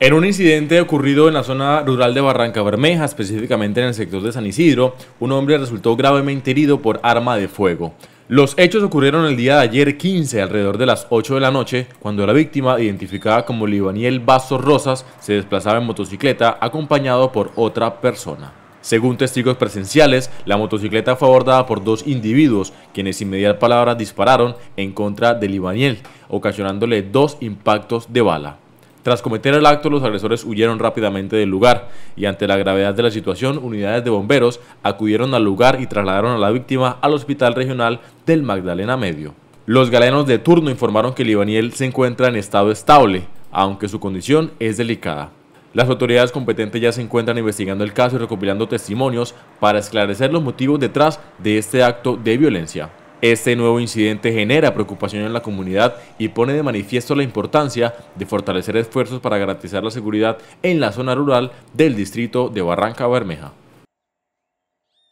En un incidente ocurrido en la zona rural de Barranca Bermeja, específicamente en el sector de San Isidro, un hombre resultó gravemente herido por arma de fuego. Los hechos ocurrieron el día de ayer 15, alrededor de las 8 de la noche, cuando la víctima, identificada como Libaniel Bastos Rosas, se desplazaba en motocicleta acompañado por otra persona. Según testigos presenciales, la motocicleta fue abordada por dos individuos, quienes sin mediar palabras dispararon en contra de Libaniel, ocasionándole dos impactos de bala. Tras cometer el acto, los agresores huyeron rápidamente del lugar y ante la gravedad de la situación, unidades de bomberos acudieron al lugar y trasladaron a la víctima al Hospital Regional del Magdalena Medio. Los galenos de turno informaron que Libaniel se encuentra en estado estable, aunque su condición es delicada. Las autoridades competentes ya se encuentran investigando el caso y recopilando testimonios para esclarecer los motivos detrás de este acto de violencia. Este nuevo incidente genera preocupación en la comunidad y pone de manifiesto la importancia de fortalecer esfuerzos para garantizar la seguridad en la zona rural del distrito de Barranca Bermeja.